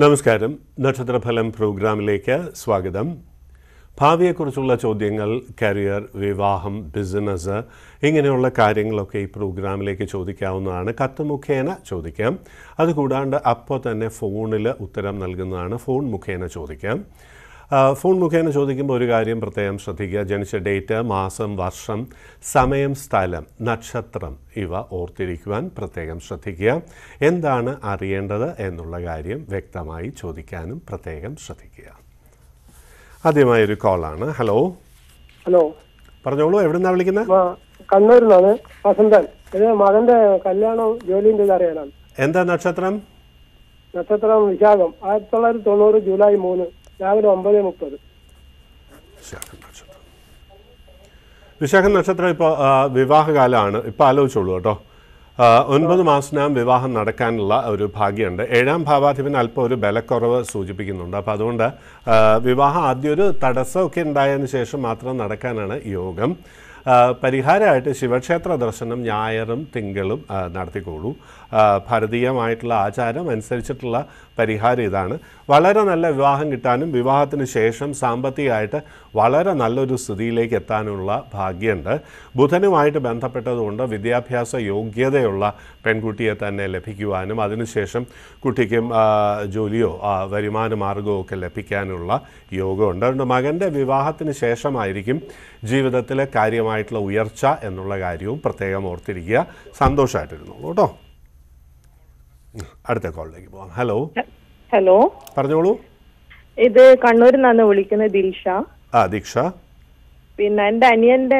നമസ്കാരം നക്ഷത്രഫലം പ്രോഗ്രാമിലേക്ക് സ്വാഗതം ഭാവിയെക്കുറിച്ചുള്ള ചോദ്യങ്ങൾ കരിയർ വിവാഹം ബിസിനസ് ഇങ്ങനെയുള്ള കാര്യങ്ങളൊക്കെ ഈ പ്രോഗ്രാമിലേക്ക് ചോദിക്കാവുന്നതാണ് കത്ത് മുഖേന ചോദിക്കാം അതുകൂടാണ്ട് അപ്പോൾ തന്നെ ഫോണിൽ ഉത്തരം നൽകുന്നതാണ് ഫോൺ മുഖേന ചോദിക്കാം ഫോൺ മുഖേന ചോദിക്കുമ്പോൾ ഒരു കാര്യം പ്രത്യേകം ശ്രദ്ധിക്കുക ജനിച്ച ഡേറ്റ് മാസം വർഷം സമയം സ്ഥലം നക്ഷത്രം ഇവ ഓർത്തിരിക്കുവാൻ പ്രത്യേകം ശ്രദ്ധിക്കുക എന്താണ് അറിയേണ്ടത് എന്നുള്ള കാര്യം വ്യക്തമായി ചോദിക്കാനും പ്രത്യേകം ശ്രദ്ധിക്കുക ആദ്യമായ ഒരു കോളാണ് ഹലോ ഹലോ പറഞ്ഞോളൂ എവിടെ നിന്നാണ് വിളിക്കുന്നത് കണ്ണൂരിൽ നിന്നാണ് വസന്തൻ ഇത് മകന്റെ കല്യാണം ജോലിന്റെ അറിയാനാണ് എന്താ നക്ഷത്രം നക്ഷത്രം വിശാഖം ആയിരത്തി തൊള്ളായിരത്തി തൊണ്ണൂറ് ജൂലൈ മൂന്ന് രാവിലെ ഒമ്പത് മുപ്പത് വിശാഖ നക്ഷത്രം ഇപ്പോൾ വിവാഹകാലമാണ് ഇപ്പോൾ ആലോചിച്ചോളൂ കേട്ടോ ഒൻപത് മാസത്തിനകം വിവാഹം നടക്കാനുള്ള ഒരു ഭാഗ്യമുണ്ട് ഏഴാം ഭാവാധിപൻ അല്പം ഒരു ബലക്കുറവ് സൂചിപ്പിക്കുന്നുണ്ട് അപ്പോൾ അതുകൊണ്ട് വിവാഹം ആദ്യം ഒരു തടസ്സമൊക്കെ ഉണ്ടായതിന് ശേഷം മാത്രം നടക്കാനാണ് യോഗം പരിഹാരമായിട്ട് ശിവക്ഷേത്ര ദർശനം ഞായറും തിങ്കളും നടത്തിക്കോളൂ ഭാരതീയമായിട്ടുള്ള ആചാരം അനുസരിച്ചിട്ടുള്ള പരിഹാരം ഇതാണ് വളരെ നല്ല വിവാഹം കിട്ടാനും വിവാഹത്തിന് ശേഷം സാമ്പത്തികമായിട്ട് വളരെ നല്ലൊരു സ്ഥിതിയിലേക്ക് എത്താനുള്ള ഭാഗ്യമുണ്ട് ബുധനുമായിട്ട് ബന്ധപ്പെട്ടതുകൊണ്ട് വിദ്യാഭ്യാസ യോഗ്യതയുള്ള പെൺകുട്ടിയെ തന്നെ ലഭിക്കുവാനും അതിനുശേഷം കുട്ടിക്കും ജോലിയോ വരുമാന മാർഗമോ ഒക്കെ ലഭിക്കാനുള്ള യോഗമുണ്ട് അതുകൊണ്ട് മകൻ്റെ വിവാഹത്തിന് ശേഷമായിരിക്കും ജീവിതത്തിലെ കാര്യമായിട്ടുള്ള ഉയർച്ച എന്നുള്ള കാര്യവും പ്രത്യേകം ഓർത്തിരിക്കുക സന്തോഷമായിട്ടിരുന്നു കേട്ടോ അടുത്ത കോളിലേക്ക് പോവാം ഹലോ ഹലോ പറഞ്ഞോളൂ ഇത് കണ്ണൂരിൽ നിന്നാണ് വിളിക്കുന്നത് ദീക്ഷ ആ ദീക്ഷ പിന്നെ എന്റെ അനിയന്റെ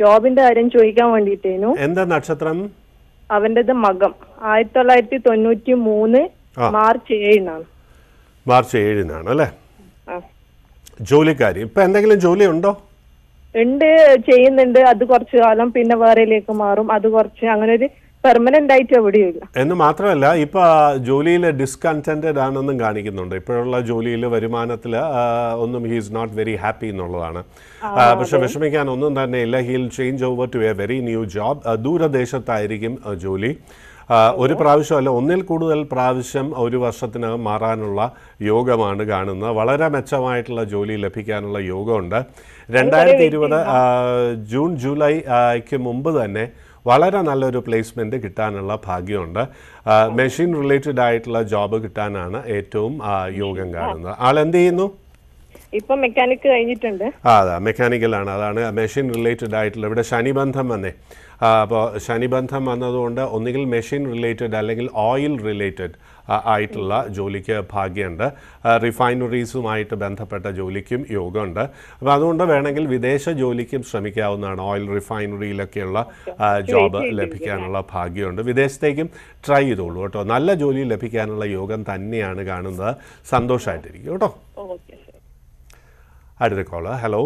ജോബിന്റെ കാര്യം ചോദിക്കാൻ വേണ്ടിട്ടേനു എന്താ നക്ഷത്രം അവന്റെ മകം ആയിരത്തി തൊള്ളായിരത്തി തൊണ്ണൂറ്റി മൂന്ന് മാർച്ച് ഏഴിനാണ് മാർച്ച് ഏഴിനാണ് അല്ലേ ജോലിക്കാരി ഇപ്പൊ എന്തെങ്കിലും ജോലി ഉണ്ടോ ഉണ്ട് ചെയ്യുന്നുണ്ട് അത് കുറച്ചു കാലം പിന്നെ വേറെയിലേക്ക് മാറും അത് കുറച്ച് അങ്ങനെ ഒരു പെർമനന്റ് ആയിട്ട് ഇല്ല എന്ന് മാത്രമല്ല ഇപ്പൊ ജോലിയിൽ ഡിസ്കണ്ടന്റഡ് ആണെന്നും കാണിക്കുന്നുണ്ട് ഇപ്പോഴുള്ള ജോലിയിൽ വരുമാനത്തിൽ ഒന്നും he is not very happy എന്നുള്ളതാണ് പക്ഷെ വിഷമിക്കാൻ ഒന്നും തന്നെ ഇല്ല he'll change over to a very new job ദൂരദേശത്തായിരിക്കും ജോലി ഒരു അല്ല ഒന്നിൽ കൂടുതൽ പ്രാവശ്യം ഒരു വർഷത്തിനകം മാറാനുള്ള യോഗമാണ് കാണുന്നത് വളരെ മെച്ചമായിട്ടുള്ള ജോലി ലഭിക്കാനുള്ള യോഗമുണ്ട് രണ്ടായിരത്തി ഇരുപത് ജൂൺ ജൂലൈക്ക് മുമ്പ് തന്നെ വളരെ നല്ലൊരു പ്ലേസ്മെൻറ്റ് കിട്ടാനുള്ള ഭാഗ്യമുണ്ട് മെഷീൻ റിലേറ്റഡ് ആയിട്ടുള്ള ജോബ് കിട്ടാനാണ് ഏറ്റവും യോഗം കാണുന്നത് ആൾ എന്ത് ചെയ്യുന്നു ഇപ്പൊ മെക്കാനിക് കഴിഞ്ഞിട്ടുണ്ട് അതാ മെക്കാനിക്കൽ ആണ് അതാണ് മെഷീൻ റിലേറ്റഡ് ആയിട്ടുള്ള ഇവിടെ ശനിബന്ധം വന്നേ അപ്പോൾ ശനിബന്ധം വന്നതുകൊണ്ട് ഒന്നുകിൽ മെഷീൻ റിലേറ്റഡ് അല്ലെങ്കിൽ ഓയിൽ റിലേറ്റഡ് ആയിട്ടുള്ള ജോലിക്ക് ഭാഗ്യമുണ്ട് റിഫൈനറീസുമായിട്ട് ബന്ധപ്പെട്ട ജോലിക്കും യോഗമുണ്ട് അപ്പോൾ അതുകൊണ്ട് വേണമെങ്കിൽ വിദേശ ജോലിക്കും ശ്രമിക്കാവുന്നതാണ് ഓയിൽ റിഫൈനറിയിലൊക്കെയുള്ള ജോബ് ലഭിക്കാനുള്ള ഭാഗ്യമുണ്ട് വിദേശത്തേക്കും ട്രൈ ചെയ്തോളൂ കേട്ടോ നല്ല ജോലി ലഭിക്കാനുള്ള യോഗം തന്നെയാണ് കാണുന്നത് സന്തോഷമായിട്ടിരിക്കും കേട്ടോ അടുത്ത കോള് ഹലോ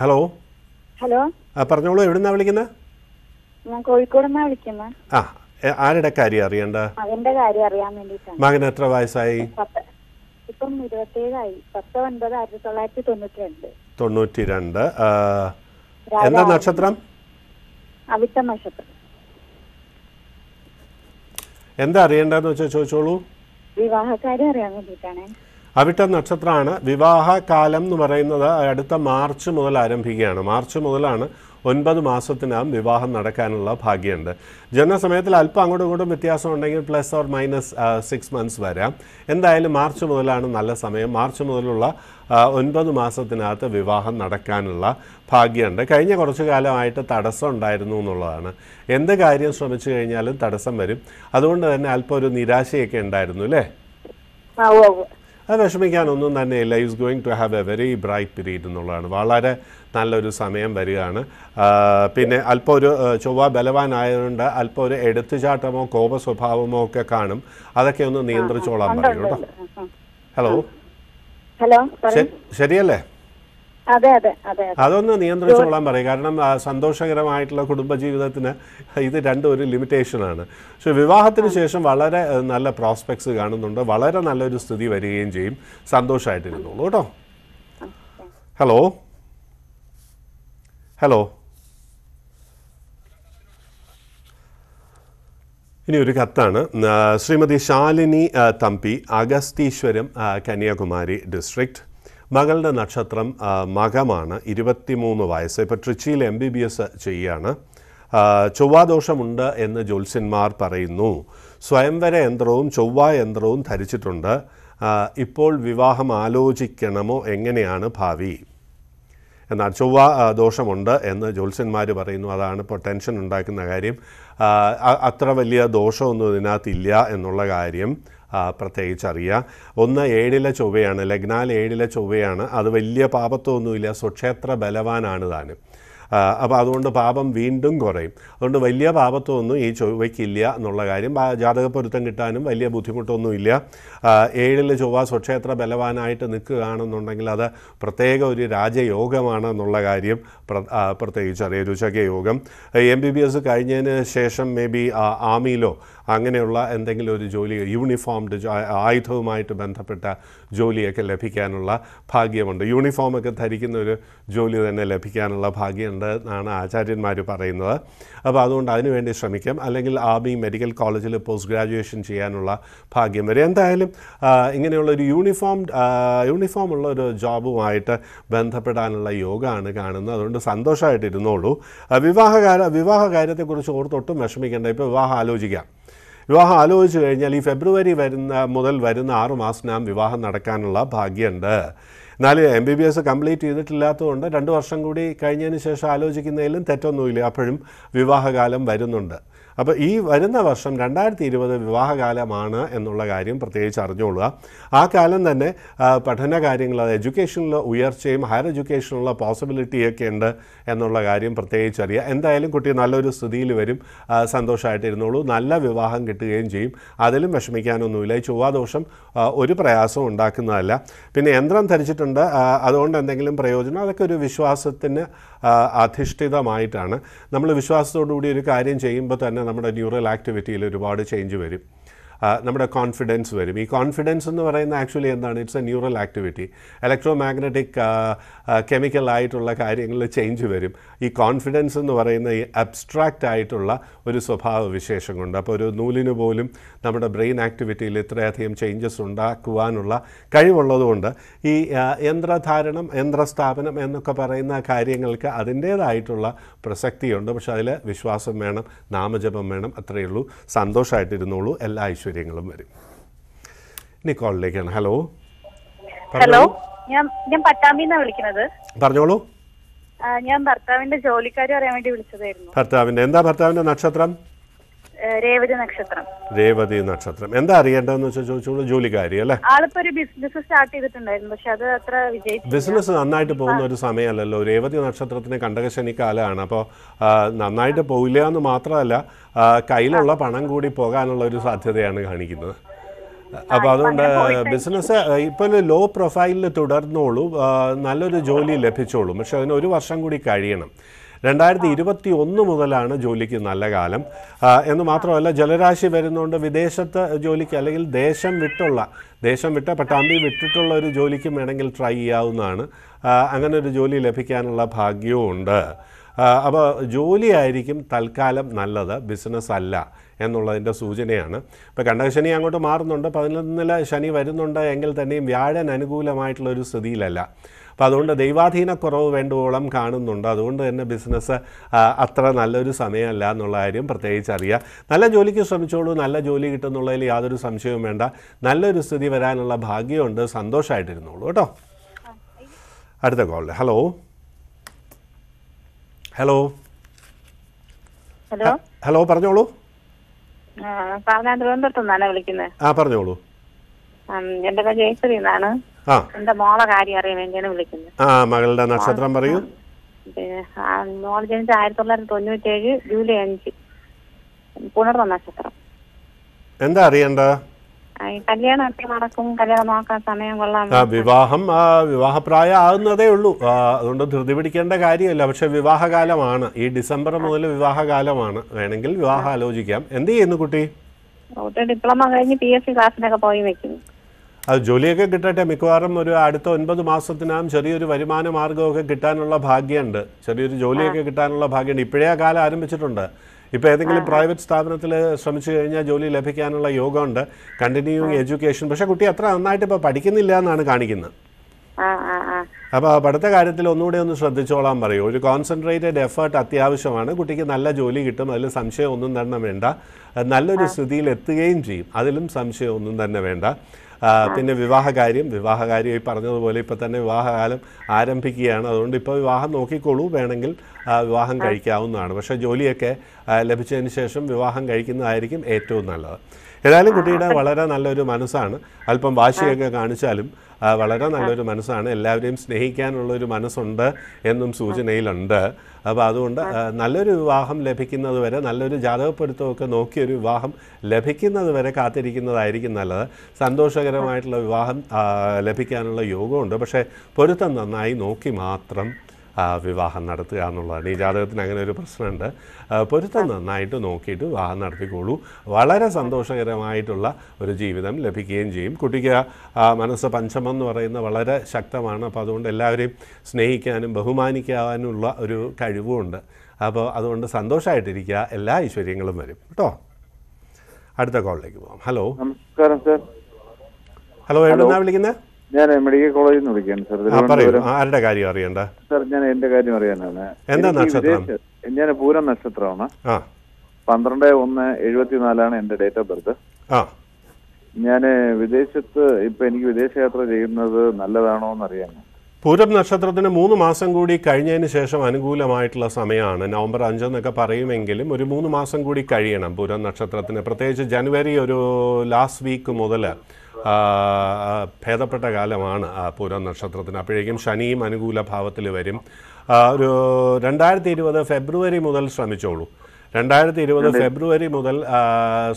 ഹലോ ഹലോ പറഞ്ഞോളൂ എവിടുന്നാ വിളിക്കുന്നത് ഞാൻ കോഴിക്കോട് നിന്നാ വിളിക്കുന്നത് ആ ആരുടെ കാര്യം അറിയണ്ട അവന്റെ കാര്യം അറിയാൻ വേണ്ടിയിട്ടാണ് മകൻ എത്ര വയസ്സായി ഇപ്പം ഇരുപത്തേഴായി പത്ത് ഒൻപത് ആയിരത്തി തൊള്ളായിരത്തി തൊണ്ണൂറ്റി രണ്ട് തൊണ്ണൂറ്റി രണ്ട് എന്താ നക്ഷത്രം അവിട്ട നക്ഷത്രം എന്താ അറിയേണ്ടതെന്ന് വെച്ചാൽ ചോദിച്ചോളൂ വിവാഹക്കാരെ അറിയാൻ വേണ്ടിയിട്ടാണ് അവിട്ട നക്ഷത്രമാണ് വിവാഹ കാലം എന്ന് പറയുന്നത് അടുത്ത മാർച്ച് മുതൽ ആരംഭിക്കുകയാണ് മാർച്ച് മുതലാണ് ഒൻപത് മാസത്തിനകം വിവാഹം നടക്കാനുള്ള ഭാഗ്യമുണ്ട് ജനസമയത്തിൽ അല്പം അങ്ങോട്ടും ഇങ്ങോട്ടും വ്യത്യാസം ഉണ്ടെങ്കിൽ plus or minus six months വരാം എന്തായാലും മാർച്ച് മുതലാണ് നല്ല സമയം മാർച്ച് മുതലുള്ള ഒൻപത് മാസത്തിനകത്ത് വിവാഹം നടക്കാനുള്ള ഭാഗ്യമുണ്ട് കഴിഞ്ഞ കുറച്ചു കാലമായിട്ട് തടസ്സം ഉണ്ടായിരുന്നു എന്നുള്ളതാണ് എന്ത് കാര്യം ശ്രമിച്ചു കഴിഞ്ഞാലും തടസ്സം വരും അതുകൊണ്ട് തന്നെ അല്പം ഒരു നിരാശയൊക്കെ ഉണ്ടായിരുന്നു അല്ലേ വിഷമിക്കാനൊന്നും തന്നെയില്ല is going to have a very bright period എന്നുള്ളതാണ് വളരെ നല്ലൊരു സമയം വരികയാണ് പിന്നെ അല്പം ഒരു ചൊവ്വ ബലവാനായതുകൊണ്ട് അല്പം ഒരു എടുത്തുചാട്ടമോ കോപ സ്വഭാവമോ ഒക്കെ കാണും അതൊക്കെ ഒന്ന് നിയന്ത്രിച്ചോളാൻ പറയും കേട്ടോ ഹലോ ഹലോ ശരിയല്ലേ അതൊന്ന് നിയന്ത്രിച്ചോളാൻ പറയും കാരണം സന്തോഷകരമായിട്ടുള്ള കുടുംബജീവിതത്തിന് ഇത് രണ്ടും ഒരു ലിമിറ്റേഷൻ ആണ് പക്ഷെ വിവാഹത്തിന് ശേഷം വളരെ നല്ല പ്രോസ്പെക്ട്സ് കാണുന്നുണ്ട് വളരെ നല്ലൊരു സ്ഥിതി വരികയും ചെയ്യും സന്തോഷമായിട്ടിരുന്നോളൂ കേട്ടോ ഹലോ ഹലോ ഇനി ഒരു കത്താണ് ശ്രീമതി ശാലിനി തമ്പി അഗസ്തീശ്വരം കന്യാകുമാരി ഡിസ്ട്രിക്റ്റ് മകളുടെ നക്ഷത്രം മകമാണ് ഇരുപത്തിമൂന്ന് വയസ്സ് ഇപ്പോൾ ട്രിച്ചിയിൽ എം ബി ബി എസ് ചെയ്യുകയാണ് ചൊവ്വാദോഷമുണ്ട് എന്ന് ജ്യോത്സ്യന്മാർ പറയുന്നു സ്വയംവര യന്ത്രവും ചൊവ്വ യന്ത്രവും ധരിച്ചിട്ടുണ്ട് ഇപ്പോൾ വിവാഹം ആലോചിക്കണമോ എങ്ങനെയാണ് ഭാവി എന്നാൽ ചൊവ്വ ദോഷമുണ്ട് എന്ന് ജ്യോത്സ്യന്മാർ പറയുന്നു അതാണ് ഇപ്പോൾ ടെൻഷൻ ഉണ്ടാക്കുന്ന കാര്യം അത്ര വലിയ ദോഷമൊന്നും ഇതിനകത്തില്ല എന്നുള്ള കാര്യം പ്രത്യേകിച്ച് അറിയുക ഒന്ന് ഏഴിലെ ചൊവ്വയാണ് ലഗ്നാൽ ഏഴിലെ ചൊവ്വയാണ് അത് വലിയ പാപത്വമൊന്നുമില്ല സ്വക്ഷേത്ര ബലവാനാണ് താനും അപ്പോൾ അതുകൊണ്ട് പാപം വീണ്ടും കുറയും അതുകൊണ്ട് വലിയ പാപത്തൊന്നും ഈ ചൊവ്വയ്ക്കില്ല എന്നുള്ള കാര്യം പൊരുത്തം കിട്ടാനും വലിയ ബുദ്ധിമുട്ടൊന്നുമില്ല ഏഴിൽ ചൊവ്വ സ്വക്ഷേത്ര ബലവാനായിട്ട് നിൽക്കുകയാണെന്നുണ്ടെങ്കിൽ അത് പ്രത്യേക ഒരു രാജയോഗമാണ് എന്നുള്ള കാര്യം പ്രത്യേകിച്ച് അറിയാം യോഗം എം ബി ബി എസ് കഴിഞ്ഞതിന് ശേഷം മേ ബി ആർമിയിലോ അങ്ങനെയുള്ള എന്തെങ്കിലും ഒരു ജോലി യൂണിഫോംഡ് ആയുധവുമായിട്ട് ബന്ധപ്പെട്ട ജോലിയൊക്കെ ലഭിക്കാനുള്ള ഭാഗ്യമുണ്ട് യൂണിഫോമൊക്കെ ധരിക്കുന്ന ഒരു ജോലി തന്നെ ലഭിക്കാനുള്ള ഭാഗ്യമുണ്ട് ഉണ്ട് എന്നാണ് ആചാര്യന്മാർ പറയുന്നത് അപ്പോൾ അതുകൊണ്ട് അതിനുവേണ്ടി ശ്രമിക്കാം അല്ലെങ്കിൽ ആർമി മെഡിക്കൽ കോളേജിൽ പോസ്റ്റ് ഗ്രാജുവേഷൻ ചെയ്യാനുള്ള ഭാഗ്യം വരെ എന്തായാലും ഇങ്ങനെയുള്ള ഒരു യൂണിഫോം യൂണിഫോം ഉള്ള ഒരു ജോബുമായിട്ട് ബന്ധപ്പെടാനുള്ള യോഗമാണ് കാണുന്നത് അതുകൊണ്ട് സന്തോഷമായിട്ട് ഇരുന്നോളൂ വിവാഹകാര വിവാഹ കാര്യത്തെക്കുറിച്ച് ഓർത്തൊട്ടും വിഷമിക്കേണ്ട ഇപ്പോൾ വിവാഹം ആലോചിക്കാം വിവാഹം ആലോചിച്ച് കഴിഞ്ഞാൽ ഈ ഫെബ്രുവരി വരുന്ന മുതൽ വരുന്ന ആറ് മാസത്തിനകം വിവാഹം നടക്കാനുള്ള ഭാഗ്യമുണ്ട് എന്നാലും M B B S complete ചെയ്തിട്ടില്ലാത്തതുകൊണ്ട് രണ്ട് വർഷം കൂടി കഴിഞ്ഞതിന് ശേഷം ആലോചിക്കുന്നതിലും തെറ്റൊന്നുമില്ല അപ്പോഴും വിവാഹകാലം വരുന്നുണ്ട് അപ്പോൾ ഈ വരുന്ന വർഷം രണ്ടായിരത്തി ഇരുപത് വിവാഹകാലമാണ് എന്നുള്ള കാര്യം പ്രത്യേകിച്ച് അറിഞ്ഞുകൊള്ളുക ആ കാലം തന്നെ പഠന കാര്യങ്ങൾ എഡ്യൂക്കേഷനിലെ ഉയർച്ചയും ഹയർ എഡ്യൂക്കേഷനുള്ള പോസിബിലിറ്റിയൊക്കെ ഉണ്ട് എന്നുള്ള കാര്യം പ്രത്യേകിച്ച് അറിയുക എന്തായാലും കുട്ടി നല്ലൊരു സ്ഥിതിയിൽ വരും സന്തോഷമായിട്ടിരുന്നുള്ളൂ നല്ല വിവാഹം കിട്ടുകയും ചെയ്യും അതിലും വിഷമിക്കാനൊന്നുമില്ല ഈ ചൊവ്വാദോഷം ഒരു പ്രയാസവും ഉണ്ടാക്കുന്നതല്ല പിന്നെ യന്ത്രം ധരിച്ചിട്ടുണ്ട് അതുകൊണ്ട് എന്തെങ്കിലും പ്രയോജനം അതൊക്കെ ഒരു വിശ്വാസത്തിന് അധിഷ്ഠിതമായിട്ടാണ് നമ്മൾ വിശ്വാസത്തോടു കൂടി ഒരു കാര്യം ചെയ്യുമ്പോൾ തന്നെ നമ്മുടെ ന്യൂറൽ ആക്ടിവിറ്റിയിൽ ഒരുപാട് ചേഞ്ച് വരും നമ്മുടെ കോൺഫിഡൻസ് വരും ഈ കോൺഫിഡൻസ് എന്ന് പറയുന്ന ആക്ച്വലി എന്താണ് it's a neural activity electro magnetic chemical ആയിട്ടുള്ള കാര്യങ്ങളിൽ ചേഞ്ച് വരും ഈ കോൺഫിഡൻസ് എന്ന് പറയുന്ന ഈ അബ്സ്ട്രാക്റ്റ് ആയിട്ടുള്ള ഒരു സ്വഭാവ വിശേഷം കൊണ്ട് അപ്പോൾ ഒരു നൂലിന് പോലും നമ്മുടെ ബ്രെയിൻ ആക്ടിവിറ്റിയിൽ ഇത്രയധികം ചേഞ്ചസ് ഉണ്ടാക്കുവാനുള്ള കഴിവുള്ളതുകൊണ്ട് ഈ യന്ത്രധാരണം യന്ത്രസ്ഥാപനം എന്നൊക്കെ പറയുന്ന കാര്യങ്ങൾക്ക് അതിൻ്റേതായിട്ടുള്ള പ്രസക്തിയുണ്ട് പക്ഷേ അതിൽ വിശ്വാസം വേണം നാമജപം വേണം അത്രയേ ഉള്ളൂ സന്തോഷമായിട്ടിരുന്നുള്ളൂ എല്ലാ ഐശ്വര്യം സാഹചര്യങ്ങളും വരും ഇനി കോളിലേക്കാണ് ഹലോ ഹലോ ഞാൻ ഞാൻ പട്ടാമ്പിന്നാ വിളിക്കുന്നത് പറഞ്ഞോളൂ ഞാൻ ഭർത്താവിന്റെ ജോലിക്കാരി അറിയാൻ വേണ്ടി വിളിച്ചതായിരുന്നു ഭർത്താവിന്റെ എന്താ ഭർത്താവിന്റെ നക്ഷത്രം രേവതി നക്ഷത്രം രേവതി നക്ഷത്രം എന്താ അറിയേണ്ടതെന്ന് വെച്ചാൽ ചോദിച്ചോളൂ ജോലിക്കാരി അല്ലേ ആളിപ്പോ ഒരു ബിസിനസ് സ്റ്റാർട്ട് ചെയ്തിട്ടുണ്ടായിരുന്നു പക്ഷെ അത് അത്ര വിജയിച്ചു ബിസിനസ് നന്നായിട്ട് പോകുന്ന ഒരു സമയമല്ലല്ലോ രേവതി നക്ഷത്രത്തിന് ശനി കാലമാണ് അപ്പോൾ നന്നായിട്ട് പോയില്ല എന്ന് മാത്രമല്ല കയ്യിലുള്ള പണം കൂടി പോകാനുള്ള ഒരു സാധ്യതയാണ് കാണിക്കുന്നത് അപ്പോൾ അതുകൊണ്ട് ബിസിനസ് ഇപ്പൊ ലോ പ്രൊഫൈലിൽ തുടർന്നോളൂ നല്ലൊരു ജോലി ലഭിച്ചോളൂ പക്ഷെ അതിന് ഒരു വർഷം കൂടി കഴിയണം രണ്ടായിരത്തി ഇരുപത്തി ഒന്ന് മുതലാണ് ജോലിക്ക് നല്ല കാലം എന്ന് മാത്രമല്ല ജലരാശി വരുന്നതുകൊണ്ട് വിദേശത്ത് ജോലിക്ക് അല്ലെങ്കിൽ ദേശം വിട്ടുള്ള ദേശം വിട്ട പട്ടാമ്പി വിട്ടിട്ടുള്ള ഒരു ജോലിക്കും വേണമെങ്കിൽ ട്രൈ ചെയ്യാവുന്നതാണ് അങ്ങനെ ഒരു ജോലി ലഭിക്കാനുള്ള ഭാഗ്യവും ഉണ്ട് അപ്പോൾ ജോലിയായിരിക്കും തൽക്കാലം നല്ലത് ബിസിനസ് അല്ല എന്നുള്ളതിൻ്റെ സൂചനയാണ് ഇപ്പോൾ ശനി അങ്ങോട്ട് മാറുന്നുണ്ട് പതിനൊന്നിലെ ശനി വരുന്നുണ്ട് എങ്കിൽ തന്നെയും വ്യാഴൻ അനുകൂലമായിട്ടുള്ള ഒരു സ്ഥിതിയിലല്ല അപ്പോൾ അതുകൊണ്ട് കുറവ് വേണ്ടുവോളം കാണുന്നുണ്ട് അതുകൊണ്ട് തന്നെ ബിസിനസ് അത്ര നല്ലൊരു സമയമല്ല എന്നുള്ള കാര്യം പ്രത്യേകിച്ച് അറിയാം നല്ല ജോലിക്ക് ശ്രമിച്ചോളൂ നല്ല ജോലി കിട്ടുന്നുള്ളതിൽ യാതൊരു സംശയവും വേണ്ട നല്ലൊരു സ്ഥിതി വരാനുള്ള ഭാഗ്യമുണ്ട് സന്തോഷമായിട്ടിരുന്നോളൂ കേട്ടോ അടുത്ത call hello hello hello hello പറഞ്ഞോളൂ ആ പറഞ്ഞോളൂ എന്റെ പേര് ജയശ്രീ എന്നാണ് എന്റെ മോളെ കാര്യം അറിയാൻ വേണ്ടിയാണ് ആ മകളുടെ നക്ഷത്രം പറയൂ മോൾ ജനിച്ച ആയിരത്തി തൊള്ളായിരത്തി തൊണ്ണൂറ്റേഴ് ജൂലൈ അഞ്ച് പുണർന്ന നക്ഷത്രം എന്താ അറിയണ്ട കല്യാണം നടക്കും കല്യാണം നോക്കാൻ സമയം കൊള്ളാം വിവാഹം വിവാഹപ്രായം ആകുന്നതേ ഉള്ളൂ അതുകൊണ്ട് ധൃതി പിടിക്കേണ്ട കാര്യമല്ല പക്ഷെ വിവാഹകാലമാണ് ഈ ഡിസംബർ മുതൽ വിവാഹകാലമാണ് വേണമെങ്കിൽ വിവാഹം ആലോചിക്കാം എന്ത് ചെയ്യുന്നു കുട്ടി ഡിപ്ലോമ കഴിഞ്ഞ് പി എസ് സി ക്ലാസ്സിനൊക്കെ പോയി വെക്കും അത് ജോലിയൊക്കെ കിട്ടട്ടെ മിക്കവാറും ഒരു അടുത്ത ഒൻപത് മാസത്തിനകം ചെറിയൊരു വരുമാന മാർഗമൊക്കെ കിട്ടാനുള്ള ഭാഗ്യമുണ്ട് ചെറിയൊരു ജോലിയൊക്കെ കിട്ടാനുള്ള ഭാഗ്യമുണ്ട് ഇപ്പോഴേ ആ കാലം ആരംഭിച്ചിട്ടുണ്ട് ഇപ്പം ഏതെങ്കിലും പ്രൈവറ്റ് സ്ഥാപനത്തിൽ ശ്രമിച്ചു കഴിഞ്ഞാൽ ജോലി ലഭിക്കാനുള്ള യോഗമുണ്ട് കണ്ടിന്യൂയിങ് എഡ്യൂക്കേഷൻ പക്ഷേ കുട്ടി അത്ര നന്നായിട്ട് ഇപ്പോൾ പഠിക്കുന്നില്ല എന്നാണ് കാണിക്കുന്നത് അപ്പോൾ പഠിത്ത കാര്യത്തിൽ ഒന്നുകൂടെ ഒന്ന് ശ്രദ്ധിച്ചോളാൻ പറയൂ ഒരു കോൺസെൻട്രേറ്റഡ് എഫേർട്ട് അത്യാവശ്യമാണ് കുട്ടിക്ക് നല്ല ജോലി കിട്ടും അതിൽ സംശയം ഒന്നും തന്നെ വേണ്ട നല്ലൊരു സ്ഥിതിയിൽ എത്തുകയും ചെയ്യും അതിലും സംശയം ഒന്നും തന്നെ വേണ്ട പിന്നെ വിവാഹകാര്യം വിവാഹകാര്യം ഈ പറഞ്ഞതുപോലെ ഇപ്പം തന്നെ വിവാഹകാലം ആരംഭിക്കുകയാണ് അതുകൊണ്ട് ഇപ്പോൾ വിവാഹം നോക്കിക്കോളൂ വേണമെങ്കിൽ വിവാഹം കഴിക്കാവുന്നതാണ് പക്ഷേ ജോലിയൊക്കെ ലഭിച്ചതിന് ശേഷം വിവാഹം കഴിക്കുന്നതായിരിക്കും ഏറ്റവും നല്ലത് ഏതായാലും കുട്ടിയുടെ വളരെ നല്ലൊരു മനസ്സാണ് അല്പം വാശിയൊക്കെ കാണിച്ചാലും വളരെ നല്ലൊരു മനസ്സാണ് എല്ലാവരെയും സ്നേഹിക്കാനുള്ള ഒരു മനസ്സുണ്ട് എന്നും സൂചനയിലുണ്ട് അപ്പോൾ അതുകൊണ്ട് നല്ലൊരു വിവാഹം ലഭിക്കുന്നത് വരെ നല്ലൊരു ജാതകപ്പെടുത്തമൊക്കെ നോക്കിയൊരു വിവാഹം ലഭിക്കുന്നത് വരെ കാത്തിരിക്കുന്നതായിരിക്കും നല്ലത് സന്തോഷകരമായിട്ടുള്ള വിവാഹം ലഭിക്കാനുള്ള യോഗമുണ്ട് പക്ഷേ പൊരുത്തം നന്നായി നോക്കി മാത്രം വിവാഹം നടത്തുക എന്നുള്ളതാണ് ഈ ജാതകത്തിന് അങ്ങനെ ഒരു പ്രശ്നമുണ്ട് പൊരുത്തം നന്നായിട്ട് നോക്കിയിട്ട് വിവാഹം നടത്തിക്കോളൂ വളരെ സന്തോഷകരമായിട്ടുള്ള ഒരു ജീവിതം ലഭിക്കുകയും ചെയ്യും കുട്ടിക്ക് മനസ്സ് പഞ്ചമം എന്ന് പറയുന്ന വളരെ ശക്തമാണ് അപ്പോൾ അതുകൊണ്ട് എല്ലാവരെയും സ്നേഹിക്കാനും ബഹുമാനിക്കാനുമുള്ള ഒരു കഴിവുമുണ്ട് അപ്പോൾ അതുകൊണ്ട് സന്തോഷമായിട്ടിരിക്കുക എല്ലാ ഐശ്വര്യങ്ങളും വരും കേട്ടോ അടുത്ത കോളിലേക്ക് പോകാം ഹലോ നമസ്കാരം സർ ഹലോ എവിടെ നിന്നാണ് വിളിക്കുന്നത് ഞാൻ മെഡിക്കൽ കോളേജിൽ നിന്ന് വിളിക്കുകയാണ് സാർ ആരുടെ കാര്യം അറിയണ്ട സാർ ഞാൻ എന്റെ കാര്യം അറിയാനാണ് എന്താ നക്ഷത്രം ഞാൻ പൂരം നക്ഷത്രമാണ് പന്ത്രണ്ട് ഒന്ന് എഴുപത്തിനാലാണ് എന്റെ ഡേറ്റ് ഓഫ് ബർത്ത് ഞാൻ വിദേശത്ത് ഇപ്പൊ എനിക്ക് വിദേശയാത്ര ചെയ്യുന്നത് നല്ലതാണോ എന്ന് അറിയാൻ പൂരം നക്ഷത്രത്തിന് മൂന്ന് മാസം കൂടി കഴിഞ്ഞതിന് ശേഷം അനുകൂലമായിട്ടുള്ള സമയമാണ് നവംബർ അഞ്ചെന്നൊക്കെ പറയുമെങ്കിലും ഒരു മൂന്ന് മാസം കൂടി കഴിയണം പൂരം നക്ഷത്രത്തിന് പ്രത്യേകിച്ച് ജനുവരി ഒരു ലാസ്റ്റ് വീക്ക് മുതൽ ഭേദപ്പെട്ട കാലമാണ് പൂരം നക്ഷത്രത്തിന് അപ്പോഴേക്കും ശനിയും അനുകൂല ഭാവത്തിൽ വരും ഒരു രണ്ടായിരത്തി ഇരുപത് ഫെബ്രുവരി മുതൽ ശ്രമിച്ചോളൂ രണ്ടായിരത്തി ഇരുപത് ഫെബ്രുവരി മുതൽ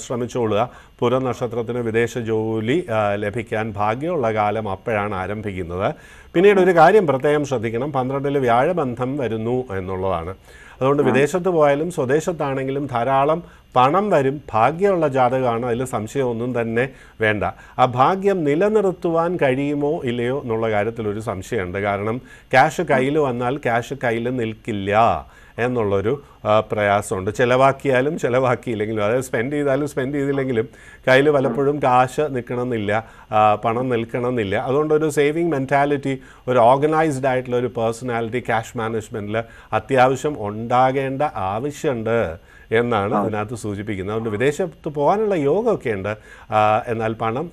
ശ്രമിച്ചോളുക പുരനക്ഷത്രത്തിന് വിദേശ ജോലി ലഭിക്കാൻ ഭാഗ്യമുള്ള കാലം അപ്പോഴാണ് ആരംഭിക്കുന്നത് പിന്നീട് ഒരു കാര്യം പ്രത്യേകം ശ്രദ്ധിക്കണം പന്ത്രണ്ടിൽ വ്യാഴബന്ധം വരുന്നു എന്നുള്ളതാണ് അതുകൊണ്ട് വിദേശത്ത് പോയാലും സ്വദേശത്താണെങ്കിലും ധാരാളം പണം വരും ഭാഗ്യമുള്ള ജാതകമാണ് അതിൽ സംശയമൊന്നും തന്നെ വേണ്ട ആ ഭാഗ്യം നിലനിർത്തുവാൻ കഴിയുമോ ഇല്ലയോ എന്നുള്ള കാര്യത്തിൽ ഒരു സംശയമുണ്ട് കാരണം ക്യാഷ് കയ്യിൽ വന്നാൽ ക്യാഷ് കയ്യിൽ നിൽക്കില്ല എന്നുള്ളൊരു പ്രയാസമുണ്ട് ചിലവാക്കിയാലും ചിലവാക്കിയില്ലെങ്കിലും അതായത് സ്പെൻഡ് ചെയ്താലും സ്പെൻഡ് ചെയ്തില്ലെങ്കിലും കയ്യിൽ പലപ്പോഴും കാശ് നിൽക്കണമെന്നില്ല പണം നിൽക്കണമെന്നില്ല അതുകൊണ്ടൊരു സേവിങ് മെൻറ്റാലിറ്റി ഒരു ഓർഗനൈസ്ഡ് ആയിട്ടുള്ള ഒരു പേഴ്സണാലിറ്റി ക്യാഷ് മാനേജ്മെൻറ്റിൽ അത്യാവശ്യം ഉണ്ടാകേണ്ട ആവശ്യമുണ്ട് എന്നാണ് അതിനകത്ത് സൂചിപ്പിക്കുന്നത് അതുകൊണ്ട് വിദേശത്ത് പോകാനുള്ള യോഗമൊക്കെ ഉണ്ട് എന്നാൽ പണം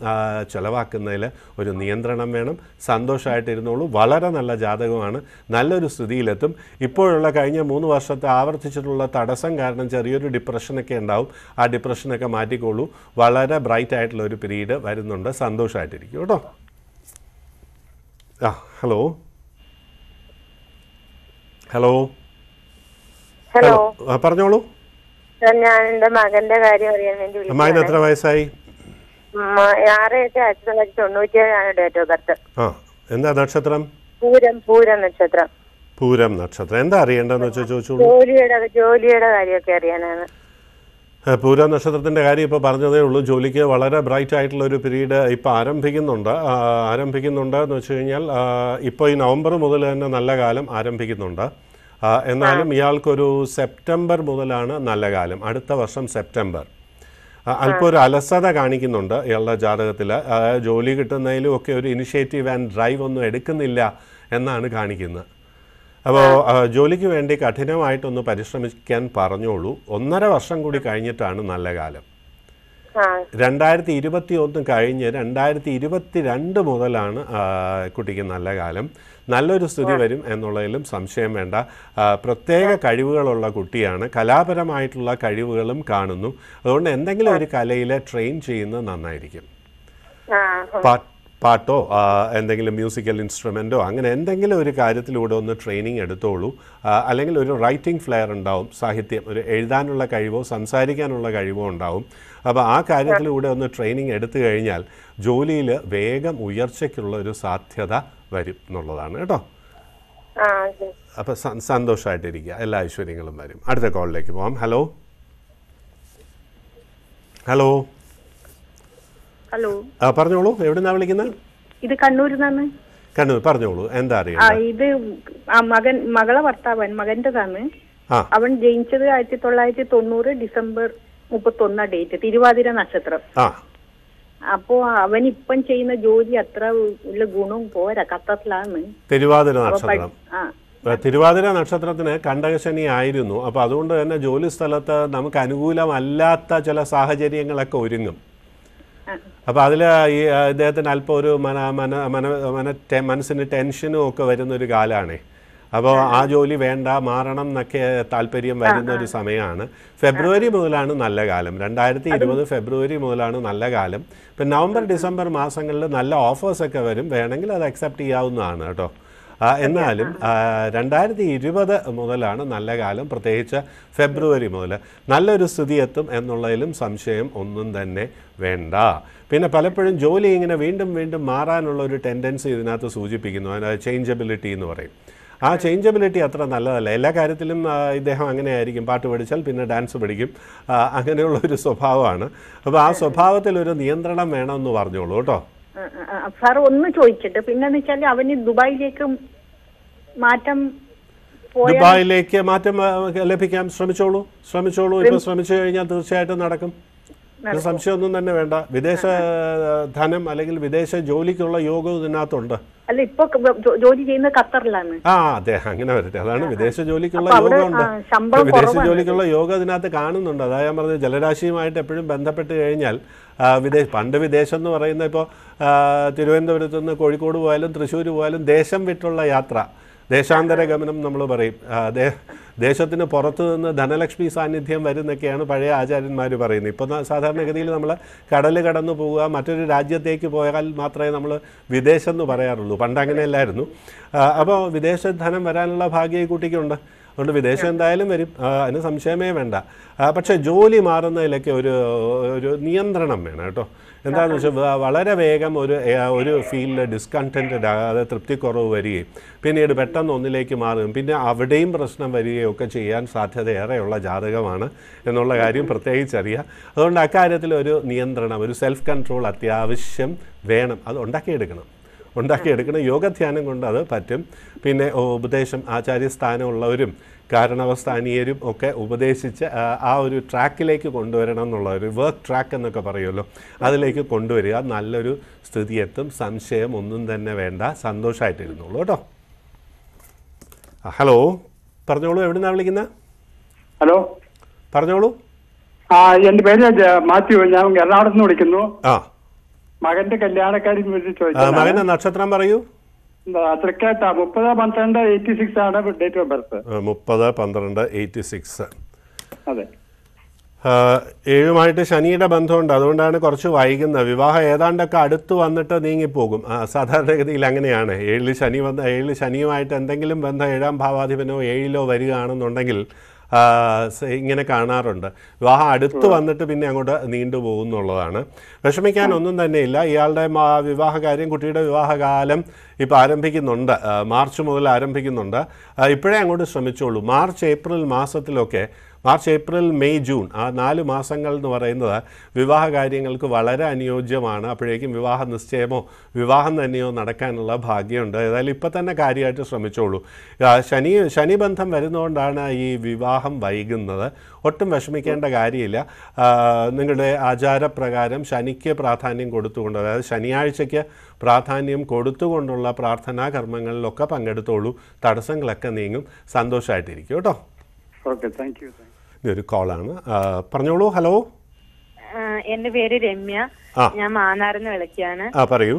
ചിലവാക്കുന്നതിൽ ഒരു നിയന്ത്രണം വേണം സന്തോഷമായിട്ടിരുന്നുള്ളൂ വളരെ നല്ല ജാതകമാണ് നല്ലൊരു സ്ഥിതിയിലെത്തും ഇപ്പോഴുള്ള കഴിഞ്ഞ മൂന്ന് വർഷത്തെ ആവർത്തിച്ചിട്ടുള്ള തടസ്സം കാരണം ചെറിയൊരു ഡിപ്രഷനൊക്കെ ഉണ്ടാവും ആ ഡിപ്രഷനൊക്കെ മാറ്റിക്കോളൂ വളരെ ബ്രൈറ്റ് ആയിട്ടുള്ള ഒരു പീരീഡ് വരുന്നുണ്ട് സന്തോഷമായിട്ടിരിക്കും കേട്ടോ ആ ഹലോ ഹലോ ഹലോ പറഞ്ഞോളൂ ഞാൻ മകന്റെ കാര്യം അറിയാൻ വേണ്ടി മകൻ എത്ര വയസ്സായി ആറ് എട്ട് ആയിരത്തി ഡേറ്റ് ഓഫ് ബർത്ത് ആ എന്താ നക്ഷത്രം പൂരം പൂരം നക്ഷത്രം പൂരം നക്ഷത്രം എന്താ അറിയേണ്ടതെന്ന് വെച്ചാൽ ചോദിച്ചോളൂ ജോലിയുടെ ജോലിയുടെ കാര്യമൊക്കെ അറിയാനാണ് ആ, പൂര നക്ഷത്രത്തിൻ്റെ കാര്യം ഇപ്പോൾ പറഞ്ഞതേ ഉള്ളൂ ജോലിക്ക് വളരെ ബ്രൈറ്റ് ആയിട്ടുള്ള ഒരു പീരീഡ് ഇപ്പോൾ ആരംഭിക്കുന്നുണ്ട് ആ, ആരംഭിക്കുന്നുണ്ട് എന്ന് വെച്ച് കഴിഞ്ഞാൽ ഇപ്പോൾ ഈ നവംബർ മുതൽ തന്നെ നല്ല കാലം ആരംഭിക്കുന്നുണ്ട് എന്നാലും ഇയാൾക്കൊരു സെപ്റ്റംബർ മുതലാണ് നല്ല കാലം അടുത്ത വർഷം സെപ്റ്റംബർ അല്പം ഒരു അലസത കാണിക്കുന്നുണ്ട് ഇയാളുടെ ജാതകത്തിൽ ജോലി കിട്ടുന്നതിലും ഒക്കെ ഒരു ഇനിഷ്യേറ്റീവ് ആൻഡ് ഡ്രൈവ് ഒന്നും എടുക്കുന്നില്ല എന്നാണ് കാണിക്കുന്നത് അപ്പോൾ ജോലിക്ക് വേണ്ടി കഠിനമായിട്ടൊന്ന് പരിശ്രമിക്കാൻ പറഞ്ഞോളൂ ഒന്നര വർഷം കൂടി കഴിഞ്ഞിട്ടാണ് നല്ല കാലം രണ്ടായിരത്തി ഇരുപത്തി ഒന്ന് കഴിഞ്ഞ് രണ്ടായിരത്തി ഇരുപത്തി രണ്ട് മുതലാണ് കുട്ടിക്ക് നല്ല കാലം നല്ലൊരു സ്ഥിതി വരും എന്നുള്ളതിലും സംശയം വേണ്ട പ്രത്യേക കഴിവുകളുള്ള കുട്ടിയാണ് കലാപരമായിട്ടുള്ള കഴിവുകളും കാണുന്നു അതുകൊണ്ട് എന്തെങ്കിലും ഒരു കലയിൽ ട്രെയിൻ ചെയ്യുന്നത് നന്നായിരിക്കും പാട്ടോ എന്തെങ്കിലും മ്യൂസിക്കൽ ഇൻസ്ട്രുമെൻറ്റോ അങ്ങനെ എന്തെങ്കിലും ഒരു കാര്യത്തിലൂടെ ഒന്ന് ട്രെയിനിങ് എടുത്തോളൂ അല്ലെങ്കിൽ ഒരു റൈറ്റിംഗ് ഫ്ലെയർ ഉണ്ടാവും സാഹിത്യം ഒരു എഴുതാനുള്ള കഴിവോ സംസാരിക്കാനുള്ള കഴിവോ ഉണ്ടാവും അപ്പോൾ ആ കാര്യത്തിലൂടെ ഒന്ന് ട്രെയിനിങ് എടുത്തു കഴിഞ്ഞാൽ ജോലിയിൽ വേഗം ഉയർച്ചയ്ക്കുള്ള ഒരു സാധ്യത വരും എന്നുള്ളതാണ് കേട്ടോ അപ്പൊ സന്തോഷമായിട്ടിരിക്കുക എല്ലാ ഐശ്വര്യങ്ങളും വരും അടുത്ത കോളിലേക്ക് പോവാം ഹലോ ഹലോ ഹലോ ആ പറഞ്ഞോളൂ എവിടെന്നാ വിളിക്കുന്നത് ഇത് കണ്ണൂരിൽ നിന്നാണ് കണ്ണൂർ പറഞ്ഞോളൂ എന്താ അറിയാം ഇത് മകൻ മകളെ ഭർത്താവൻ മകൻ്റെതാണ് അവൻ ജനിച്ചത് ആയിരത്തി തൊള്ളായിരത്തി തൊണ്ണൂറ് ഡിസംബർ മുപ്പത്തൊന്നാം ഡേറ്റ് തിരുവാതിര നക്ഷത്രം അപ്പോ അവൻ ഇപ്പം ചെയ്യുന്ന ജോലി അത്ര ഉള്ള ഗുണവും പോരാ കത്തത്തിലാണ് തിരുവാതിര നക്ഷത്രം തിരുവാതിര നക്ഷത്രത്തിന് കണ്ടകശനി ആയിരുന്നു അപ്പോൾ അതുകൊണ്ട് തന്നെ ജോലി സ്ഥലത്ത് നമുക്ക് അനുകൂലമല്ലാത്ത ചില സാഹചര്യങ്ങളൊക്കെ ഒരുങ്ങും അപ്പോൾ അതിൽ ഈ ഇദ്ദേഹത്തിന് അല്പം ഒരു മന മന മന മനസ്സിന് ടെൻഷനും ഒക്കെ വരുന്ന ഒരു കാലാണേ അപ്പോൾ ആ ജോലി വേണ്ട മാറണം എന്നൊക്കെ താല്പര്യം വരുന്ന ഒരു സമയമാണ് ഫെബ്രുവരി മുതലാണ് നല്ല കാലം രണ്ടായിരത്തി ഇരുപത് ഫെബ്രുവരി മുതലാണ് നല്ല കാലം ഇപ്പം നവംബർ ഡിസംബർ മാസങ്ങളിൽ നല്ല ഓഫേഴ്സൊക്കെ വരും വേണമെങ്കിൽ അത് അക്സെപ്റ്റ് ചെയ്യാവുന്നതാണ് കേട്ടോ എന്നാലും രണ്ടായിരത്തി ഇരുപത് മുതലാണ് നല്ല കാലം പ്രത്യേകിച്ച് ഫെബ്രുവരി മുതൽ നല്ലൊരു സ്ഥിതി എത്തും എന്നുള്ളതിലും സംശയം ഒന്നും തന്നെ വേണ്ട പിന്നെ പലപ്പോഴും ജോലി ഇങ്ങനെ വീണ്ടും വീണ്ടും മാറാനുള്ള ഒരു ടെൻഡൻസി ഇതിനകത്ത് സൂചിപ്പിക്കുന്നു ചേഞ്ചബിലിറ്റി എന്ന് പറയും ആ ചേഞ്ചബിലിറ്റി അത്ര നല്ലതല്ല എല്ലാ കാര്യത്തിലും ഇദ്ദേഹം അങ്ങനെയായിരിക്കും പാട്ട് പഠിച്ചാൽ പിന്നെ ഡാൻസ് പഠിക്കും അങ്ങനെയുള്ള ഒരു സ്വഭാവമാണ് അപ്പോൾ ആ സ്വഭാവത്തിൽ ഒരു നിയന്ത്രണം വേണമെന്ന് പറഞ്ഞോളൂ കേട്ടോ സാർ ഒന്ന് ചോദിച്ചിട്ട് പിന്നെന്ന് വെച്ചാൽ അവന് ദുബായിലേക്ക് മാറ്റം ദുബായിലേക്ക് മാറ്റം ലഭിക്കാൻ ശ്രമിച്ചോളൂ ശ്രമിച്ചോളൂ ഇപ്പൊ ശ്രമിച്ചു കഴിഞ്ഞാൽ തീർച്ചയായിട്ടും നടക്കും സംശയമൊന്നും തന്നെ വേണ്ട വിദേശ ധനം അല്ലെങ്കിൽ വിദേശ ജോലിക്കുള്ള യോഗം ഇതിനകത്തുണ്ട് അല്ല ഇപ്പൊ ജോലി ചെയ്യുന്ന ഖത്തറിലാണ് ആ അതെ അങ്ങനെ വരട്ടെ അതാണ് വിദേശ ജോലിക്കുള്ള യോഗമുണ്ട് വിദേശ ജോലിക്കുള്ള യോഗം ഇതിനകത്ത് കാണുന്നുണ്ട് അതായത് ഞാൻ പറഞ്ഞത് ജലരാശിയുമായിട്ട് എപ്പോഴും ബന്ധപ്പെട്ട് കഴിഞ്ഞാൽ വിദേശ പണ്ട് വിദേശം എന്ന് പറയുന്ന ഇപ്പോൾ തിരുവനന്തപുരത്ത് നിന്ന് കോഴിക്കോട് പോയാലും തൃശ്ശൂർ പോയാലും ദേശം വിട്ടുള്ള യാത്ര ദേശാന്തര ഗമനം നമ്മൾ പറയും ദേശത്തിന് പുറത്തു നിന്ന് ധനലക്ഷ്മി സാന്നിധ്യം വരുന്നൊക്കെയാണ് പഴയ ആചാര്യന്മാർ പറയുന്നത് ഇപ്പോൾ സാധാരണഗതിയിൽ നമ്മൾ കടൽ കടന്നു പോവുക മറ്റൊരു രാജ്യത്തേക്ക് പോയാൽ മാത്രമേ നമ്മൾ വിദേശം എന്ന് പറയാറുള്ളൂ പണ്ട് അങ്ങനെയല്ലായിരുന്നു അപ്പോൾ വിദേശ ധനം വരാനുള്ള ഭാഗ്യ കൂട്ടിക്കുണ്ട് അതുകൊണ്ട് വിദേശം എന്തായാലും വരും അതിന് സംശയമേ വേണ്ട പക്ഷേ ജോലി മാറുന്നതിലൊക്കെ ഒരു ഒരു നിയന്ത്രണം വേണം കേട്ടോ എന്താണെന്ന് വെച്ചാൽ വളരെ വേഗം ഒരു ഒരു ഫീൽഡിൽ ഡിസ്കണ്ടൻറ്റഡ് ആകാതെ തൃപ്തിക്കുറവ് വരികയും പിന്നീട് പെട്ടെന്ന് ഒന്നിലേക്ക് മാറുകയും പിന്നെ അവിടെയും പ്രശ്നം വരികയും ഒക്കെ ചെയ്യാൻ സാധ്യതയേറെയുള്ള ജാതകമാണ് എന്നുള്ള കാര്യം പ്രത്യേകിച്ചറിയാം അതുകൊണ്ട് അക്കാര്യത്തിൽ ഒരു നിയന്ത്രണം ഒരു സെൽഫ് കൺട്രോൾ അത്യാവശ്യം വേണം അത് ഉണ്ടാക്കിയെടുക്കണം ഉണ്ടാക്കിയെടുക്കണം യോഗധ്യാനം കൊണ്ട് അത് പറ്റും പിന്നെ ഉപദേശം ആചാര്യസ്ഥാനമുള്ളവരും കാരണവസ്ഥാനീയരും ഒക്കെ ഉപദേശിച്ച് ആ ഒരു ട്രാക്കിലേക്ക് കൊണ്ടുവരണം എന്നുള്ള ഒരു വർക്ക് ട്രാക്ക് എന്നൊക്കെ പറയുമല്ലോ അതിലേക്ക് കൊണ്ടുവരിക നല്ലൊരു സ്ഥിതി എത്തും സംശയം ഒന്നും തന്നെ വേണ്ട സന്തോഷമായിട്ടിരുന്നുള്ളൂ കേട്ടോ ഹലോ പറഞ്ഞോളൂ നിന്നാണ് വിളിക്കുന്നത് ഹലോ പറഞ്ഞോളൂ ആ എന്റെ പേര് മാത്യു ഞാൻ എറണാകുളത്ത് നിന്ന് വിളിക്കുന്നു ആ മകന്റെ കല്യാണക്കാരി മകന്റെ നക്ഷത്രം പറയൂ തൃക്കാട്ട മുപ്പത് പന്ത്രണ്ട് എയ്റ്റി സിക്സ് ആണ് ഡേറ്റ് ഓഫ് ബർത്ത് മുപ്പത് പന്ത്രണ്ട് എയ്റ്റി സിക്സ് അതെ ഏഴുമായിട്ട് ശനിയുടെ ബന്ധമുണ്ട് അതുകൊണ്ടാണ് കുറച്ച് വൈകുന്നത് വിവാഹം ഏതാണ്ടൊക്കെ അടുത്ത് വന്നിട്ട് നീങ്ങിപ്പോകും സാധാരണഗതിയിൽ അങ്ങനെയാണ് ഏഴിൽ ശനി വന്ന് ഏഴിൽ ശനിയുമായിട്ട് എന്തെങ്കിലും ബന്ധം ഏഴാം ഭാവാധിപനോ ഏഴിലോ വരികയാണെന്നുണ്ടെങ്കിൽ ഇങ്ങനെ കാണാറുണ്ട് വിവാഹം അടുത്ത് വന്നിട്ട് പിന്നെ അങ്ങോട്ട് നീണ്ടു പോകുന്നുള്ളതാണ് വിഷമിക്കാൻ ഒന്നും തന്നെയില്ല ഇയാളുടെ വിവാഹ കാര്യം കുട്ടിയുടെ വിവാഹകാലം ഇപ്പോൾ ആരംഭിക്കുന്നുണ്ട് മാർച്ച് മുതൽ ആരംഭിക്കുന്നുണ്ട് ഇപ്പോഴേ അങ്ങോട്ട് ശ്രമിച്ചോളൂ മാർച്ച് ഏപ്രിൽ മാസത്തിലൊക്കെ മാർച്ച് ഏപ്രിൽ മെയ് ജൂൺ ആ നാല് മാസങ്ങൾ എന്ന് പറയുന്നത് വിവാഹ കാര്യങ്ങൾക്ക് വളരെ അനുയോജ്യമാണ് അപ്പോഴേക്കും വിവാഹ നിശ്ചയമോ വിവാഹം തന്നെയോ നടക്കാനുള്ള ഭാഗ്യമുണ്ട് ഏതായാലും ഇപ്പം തന്നെ കാര്യമായിട്ട് ശ്രമിച്ചോളൂ ശനി ശനിബന്ധം വരുന്നതുകൊണ്ടാണ് ഈ വിവാഹം വൈകുന്നത് ഒട്ടും വിഷമിക്കേണ്ട കാര്യമില്ല നിങ്ങളുടെ ആചാരപ്രകാരം ശനിക്ക് പ്രാധാന്യം കൊടുത്തുകൊണ്ട് അതായത് ശനിയാഴ്ചയ്ക്ക് പ്രാധാന്യം കൊടുത്തുകൊണ്ടുള്ള പ്രാർത്ഥനാ കർമ്മങ്ങളിലൊക്കെ പങ്കെടുത്തോളൂ തടസ്സങ്ങളൊക്കെ നീങ്ങും സന്തോഷമായിട്ടിരിക്കും കേട്ടോ ഓക്കെ താങ്ക് യു ഒരു കോളാണ് പറഞ്ഞോളൂ ഹലോ എന്റെ പേര് രമ്യ ഞാൻ മാന്നാറിന്ന് വിളിക്കാണ് ആ പറയൂ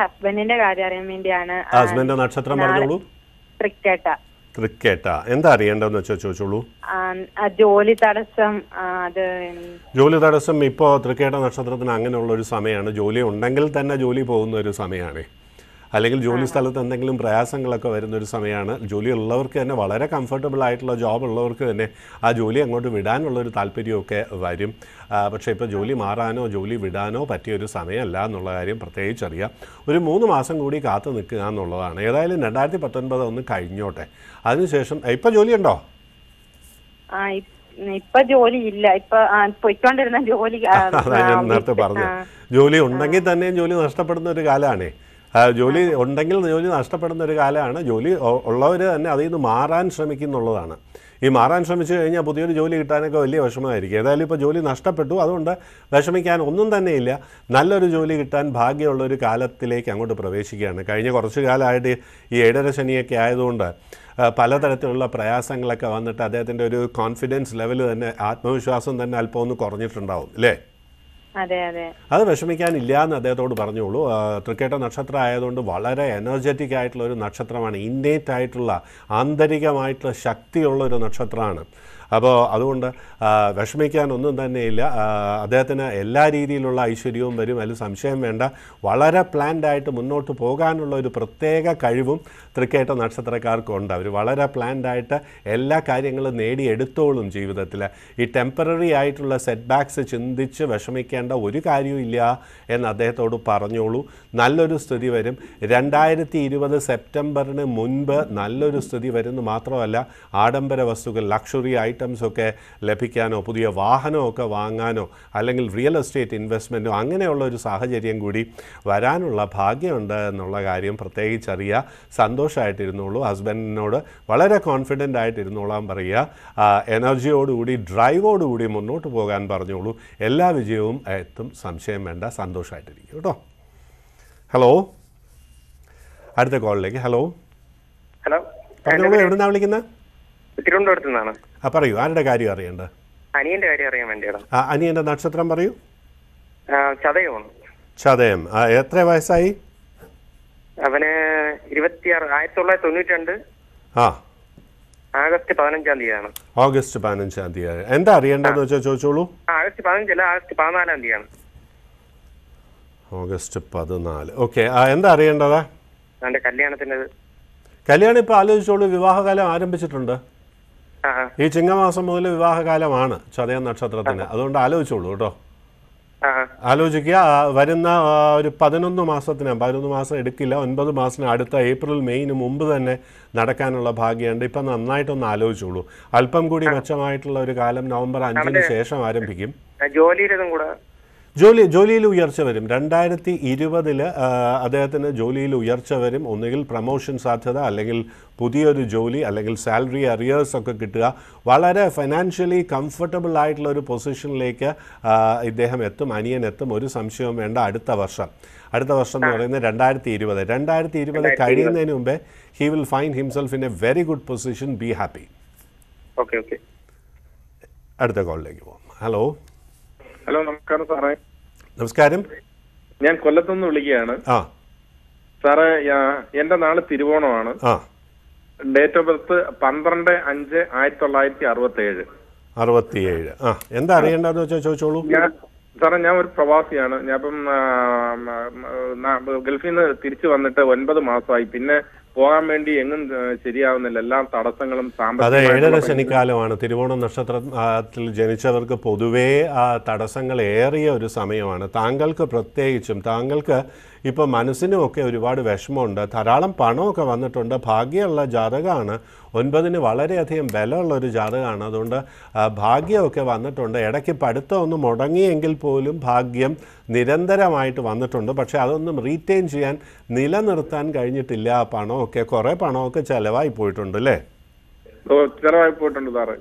ഹസ്ബൻഡിന്റെ കാര്യം അറിയാൻ വേണ്ടിയാണ് ഹസ്ബൻഡിന്റെ നക്ഷത്രം പറഞ്ഞോളൂ ക്രിക്കറ്റ ക്രിക്കറ്റ എന്താ അറിയേണ്ടതെന്ന് വെച്ചാൽ ചോദിച്ചോളൂ ജോലി തടസ്സം അത് ജോലി തടസ്സം ഇപ്പോൾ തൃക്കേട്ട നക്ഷത്രത്തിന് അങ്ങനെയുള്ള ഒരു സമയമാണ് ജോലി ഉണ്ടെങ്കിൽ തന്നെ ജോലി പോകുന്ന ഒരു സമയമാണ് അല്ലെങ്കിൽ ജോലി സ്ഥലത്ത് എന്തെങ്കിലും പ്രയാസങ്ങളൊക്കെ വരുന്ന ഒരു സമയമാണ് ജോലി ഉള്ളവർക്ക് തന്നെ വളരെ കംഫർട്ടബിൾ ആയിട്ടുള്ള ജോബ് ഉള്ളവർക്ക് തന്നെ ആ ജോലി അങ്ങോട്ട് വിടാനുള്ള ഒരു താല്പര്യമൊക്കെ വരും പക്ഷേ ഇപ്പോൾ ജോലി മാറാനോ ജോലി വിടാനോ പറ്റിയ ഒരു സമയമല്ല എന്നുള്ള കാര്യം പ്രത്യേകിച്ച് അറിയാം ഒരു മൂന്ന് മാസം കൂടി കാത്തു നിൽക്കുക എന്നുള്ളതാണ് ഏതായാലും രണ്ടായിരത്തി പത്തൊൻപത് ഒന്ന് കഴിഞ്ഞോട്ടെ അതിനുശേഷം ഇപ്പം ജോലിയുണ്ടോ ഇപ്പൊ ജോലി ഇല്ല ഇപ്പൊ പോയിക്കൊണ്ടിരുന്ന ജോലി നേരത്തെ പറഞ്ഞു ജോലി ഉണ്ടെങ്കിൽ തന്നെയും ജോലി നഷ്ടപ്പെടുന്ന ഒരു കാലാണേ ജോലി ഉണ്ടെങ്കിൽ ജോലി നഷ്ടപ്പെടുന്ന ഒരു കാലമാണ് ജോലി ഉള്ളവർ തന്നെ അതിൽ നിന്ന് മാറാൻ ശ്രമിക്കുന്നുള്ളതാണ് ഈ മാറാൻ ശ്രമിച്ചു കഴിഞ്ഞാൽ പുതിയൊരു ജോലി കിട്ടാനൊക്കെ വലിയ വിഷമമായിരിക്കും ഏതായാലും ഇപ്പോൾ ജോലി നഷ്ടപ്പെട്ടു അതുകൊണ്ട് വിഷമിക്കാൻ ഒന്നും തന്നെയില്ല നല്ലൊരു ജോലി കിട്ടാൻ ഭാഗ്യമുള്ള ഒരു കാലത്തിലേക്ക് അങ്ങോട്ട് പ്രവേശിക്കുകയാണ് കഴിഞ്ഞ കുറച്ച് കാലമായിട്ട് ഈ ഏഴര ശനിയൊക്കെ ആയതുകൊണ്ട് പലതരത്തിലുള്ള പ്രയാസങ്ങളൊക്കെ വന്നിട്ട് അദ്ദേഹത്തിൻ്റെ ഒരു കോൺഫിഡൻസ് ലെവൽ തന്നെ ആത്മവിശ്വാസം തന്നെ അല്പം ഒന്ന് കുറഞ്ഞിട്ടുണ്ടാവും അല്ലേ അത് വിഷമിക്കാനില്ല എന്ന് അദ്ദേഹത്തോട് പറഞ്ഞോളൂ ക്രിക്കറ്റ് നക്ഷത്രം ആയതുകൊണ്ട് വളരെ എനർജറ്റിക് ആയിട്ടുള്ള ഒരു നക്ഷത്രമാണ് ഇന്നേറ്റ് ആയിട്ടുള്ള ആന്തരികമായിട്ടുള്ള ശക്തിയുള്ള ഒരു നക്ഷത്രമാണ് അപ്പോൾ അതുകൊണ്ട് ഒന്നും തന്നെയില്ല അദ്ദേഹത്തിന് എല്ലാ രീതിയിലുള്ള ഐശ്വര്യവും വരും അതിൽ സംശയം വേണ്ട വളരെ പ്ലാൻഡ് ആയിട്ട് മുന്നോട്ട് പോകാനുള്ള ഒരു പ്രത്യേക കഴിവും തൃക്കേട്ട നക്ഷത്രക്കാർക്കുണ്ട് അവർ വളരെ പ്ലാൻഡ് ആയിട്ട് എല്ലാ കാര്യങ്ങളും നേടിയെടുത്തോളും ജീവിതത്തിൽ ഈ ടെമ്പററി ആയിട്ടുള്ള സെറ്റ് ബാക്ക്സ് ചിന്തിച്ച് വിഷമിക്കേണ്ട ഒരു കാര്യവും ഇല്ല എന്ന് അദ്ദേഹത്തോട് പറഞ്ഞോളൂ നല്ലൊരു സ്ഥിതി വരും രണ്ടായിരത്തി ഇരുപത് സെപ്റ്റംബറിന് മുൻപ് നല്ലൊരു സ്ഥിതി വരുന്നു മാത്രമല്ല ആഡംബര വസ്തുക്കൾ ലക്ഷറി ആയിട്ട് ഐറ്റംസൊക്കെ ലഭിക്കാനോ പുതിയ വാഹനമൊക്കെ വാങ്ങാനോ അല്ലെങ്കിൽ റിയൽ എസ്റ്റേറ്റ് ഇൻവെസ്റ്റ്മെൻറ്റോ അങ്ങനെയുള്ള ഒരു സാഹചര്യം കൂടി വരാനുള്ള ഭാഗ്യമുണ്ട് എന്നുള്ള കാര്യം പ്രത്യേകിച്ചറിയുക സന്തോഷമായിട്ടിരുന്നുള്ളൂ ഹസ്ബൻഡിനോട് വളരെ കോൺഫിഡൻ്റ് ആയിട്ടിരുന്നോളാം പറയുക എനർജിയോടുകൂടി ഡ്രൈവോടുകൂടി മുന്നോട്ട് പോകാൻ പറഞ്ഞോളൂ എല്ലാ വിജയവും എത്തും സംശയം വേണ്ട സന്തോഷമായിട്ടിരിക്കും കേട്ടോ ഹലോ അടുത്ത കോളിലേക്ക് ഹലോ ഹലോ എവിടെ നിന്നാണ് വിളിക്കുന്നത് തിരുവനന്തപുരത്ത് നിന്നാണ് ആ പറയൂ ആരുടെ കാര്യം അറിയണ്ട അനിയന്റെ കാര്യം അറിയാൻ വേണ്ടിയാണ് ആ അനിയന്റെ നക്ഷത്രം പറയൂ ചതയമാണ് ചതയം ആ എത്ര വയസ്സായി അവന് ഇരുപത്തിയാറ് ആയിരത്തി തൊള്ളായിരത്തി തൊണ്ണൂറ്റി ആ ആഗസ്റ്റ് പതിനഞ്ചാം തീയതിയാണ് ഓഗസ്റ്റ് പതിനഞ്ചാം തീയതി എന്താ അറിയേണ്ടതെന്ന് വെച്ചാൽ ചോദിച്ചോളൂ ആഗസ്റ്റ് പതിനഞ്ചല്ല ആഗസ്റ്റ് പതിനാലാം തീയതിയാണ് ഓഗസ്റ്റ് പതിനാല് ഓക്കെ എന്താ അറിയേണ്ടത് അവന്റെ കല്യാണത്തിൻ്റെ കല്യാണം ഇപ്പോൾ ആലോചിച്ചോളൂ വിവാഹകാലം ആരംഭിച്ചിട്ടുണ്ട് ഈ ചിങ്ങമാസം മുതൽ വിവാഹകാലമാണ് ചതയ നക്ഷത്രത്തിന് അതുകൊണ്ട് ആലോചിച്ചോളൂ കേട്ടോ ആലോചിക്കുക വരുന്ന ഒരു പതിനൊന്ന് മാസത്തിന് പതിനൊന്ന് മാസം എടുക്കില്ല ഒൻപത് മാസത്തിന് അടുത്ത ഏപ്രിൽ മെയ്ന് മുമ്പ് തന്നെ നടക്കാനുള്ള ഭാഗ്യമുണ്ട് ഇപ്പം നന്നായിട്ടൊന്ന് ആലോചിച്ചോളൂ അല്പം കൂടി മെച്ചമായിട്ടുള്ള ഒരു കാലം നവംബർ അഞ്ചിന് ശേഷം ആരംഭിക്കും ജോലിയിലതും കൂടെ ജോലി ജോലിയിൽ ഉയർച്ച വരും രണ്ടായിരത്തി ഇരുപതിൽ അദ്ദേഹത്തിന് ജോലിയിൽ ഉയർച്ച വരും ഒന്നുകിൽ പ്രമോഷൻ സാധ്യത അല്ലെങ്കിൽ പുതിയൊരു ജോലി അല്ലെങ്കിൽ സാലറി അറിയേഴ്സ് ഒക്കെ കിട്ടുക വളരെ ഫൈനാൻഷ്യലി കംഫർട്ടബിൾ ആയിട്ടുള്ള ഒരു പൊസിഷനിലേക്ക് ഇദ്ദേഹം എത്തും അനിയൻ എത്തും ഒരു സംശയവും വേണ്ട അടുത്ത വർഷം അടുത്ത വർഷം എന്ന് പറയുന്നത് രണ്ടായിരത്തി ഇരുപത് രണ്ടായിരത്തി ഇരുപത് കഴിയുന്നതിന് മുമ്പേ he will find himself in a very good position be happy അടുത്ത കോളിലേക്ക് പോകാം ഹലോ ഹലോ നമസ്കാരം സാറേ നമസ്കാരം ഞാൻ കൊല്ലത്തുനിന്ന് വിളിക്കുകയാണ് ആ സാറേ എന്റെ നാള് തിരുവോണമാണ് ആ ഡേറ്റ് ഓഫ് ബർത്ത് പന്ത്രണ്ട് അഞ്ച് ആയിരത്തി തൊള്ളായിരത്തി അറുപത്തി ഏഴ് അറുപത്തിയേഴ് ആ എന്താ അറിയേണ്ടത് ചോദിച്ചോളൂ സാറേ ഞാൻ ഒരു പ്രവാസിയാണ് ഞാൻ ഇപ്പം ഗൾഫിൽ നിന്ന് തിരിച്ചു വന്നിട്ട് ഒൻപത് മാസമായി പിന്നെ പോകാൻ വേണ്ടി എങ്ങും ശരിയാവുന്നില്ല എല്ലാം തടസ്സങ്ങളും അതെ ഏഴര ശനിക്കാലമാണ് തിരുവോണം നക്ഷത്രത്തിൽ ജനിച്ചവർക്ക് പൊതുവേ തടസ്സങ്ങൾ ഏറിയ ഒരു സമയമാണ് താങ്കൾക്ക് പ്രത്യേകിച്ചും താങ്കൾക്ക് ഇപ്പോൾ മനസ്സിനുമൊക്കെ ഒരുപാട് വിഷമമുണ്ട് ധാരാളം പണമൊക്കെ വന്നിട്ടുണ്ട് ഭാഗ്യമുള്ള ജാതകമാണ് ഒൻപതിന് വളരെയധികം ബലമുള്ള ഒരു ജാതകമാണ് അതുകൊണ്ട് ഭാഗ്യമൊക്കെ വന്നിട്ടുണ്ട് ഇടയ്ക്ക് പഠിത്തമൊന്ന് മുടങ്ങിയെങ്കിൽ പോലും ഭാഗ്യം നിരന്തരമായിട്ട് വന്നിട്ടുണ്ട് പക്ഷേ അതൊന്നും റീറ്റെയിൻ ചെയ്യാൻ നിലനിർത്താൻ കഴിഞ്ഞിട്ടില്ല പണമൊക്കെ കുറേ പണമൊക്കെ ചിലവായി പോയിട്ടുണ്ട് അല്ലേ ചെലവായി പോയിട്ടുണ്ട് സാറ്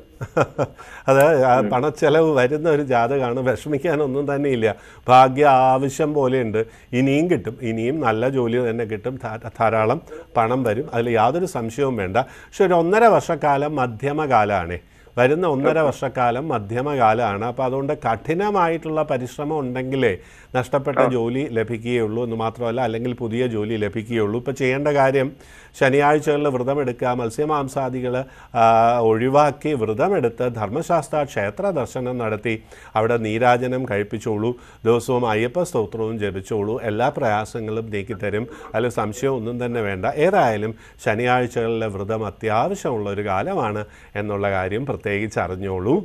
അത് വരുന്ന ഒരു ജാതകമാണ് വിഷമിക്കാനൊന്നും തന്നെ ഇല്ല ഭാഗ്യ ആവശ്യം പോലെയുണ്ട് ഇനിയും കിട്ടും ഇനിയും നല്ല ജോലി തന്നെ കിട്ടും ധാരാളം പണം വരും അതിൽ യാതൊരു സംശയവും വേണ്ട പക്ഷെ ഒരു ഒന്നര വർഷക്കാലം മധ്യമകാലമാണേ വരുന്ന ഒന്നര വർഷക്കാലം മധ്യമകാലമാണ് അപ്പോൾ അതുകൊണ്ട് കഠിനമായിട്ടുള്ള പരിശ്രമം ഉണ്ടെങ്കിലേ നഷ്ടപ്പെട്ട ജോലി ലഭിക്കുകയുള്ളൂ എന്ന് മാത്രമല്ല അല്ലെങ്കിൽ പുതിയ ജോലി ലഭിക്കുകയുള്ളൂ ഇപ്പം ചെയ്യേണ്ട കാര്യം ശനിയാഴ്ചകളിൽ വ്രതമെടുക്കുക മത്സ്യമാംസാദികൾ ഒഴിവാക്കി വ്രതമെടുത്ത് ധർമ്മശാസ്ത്ര ക്ഷേത്ര ദർശനം നടത്തി അവിടെ നീരാജനം കഴിപ്പിച്ചോളൂ ദിവസവും അയ്യപ്പ സ്തോത്രവും ജപിച്ചോളൂ എല്ലാ പ്രയാസങ്ങളും നീക്കിത്തരും അതിൽ ഒന്നും തന്നെ വേണ്ട ഏതായാലും ശനിയാഴ്ചകളിലെ വ്രതം അത്യാവശ്യമുള്ള ഒരു കാലമാണ് എന്നുള്ള കാര്യം പ്രത്യേകിച്ച് അറിഞ്ഞോളൂ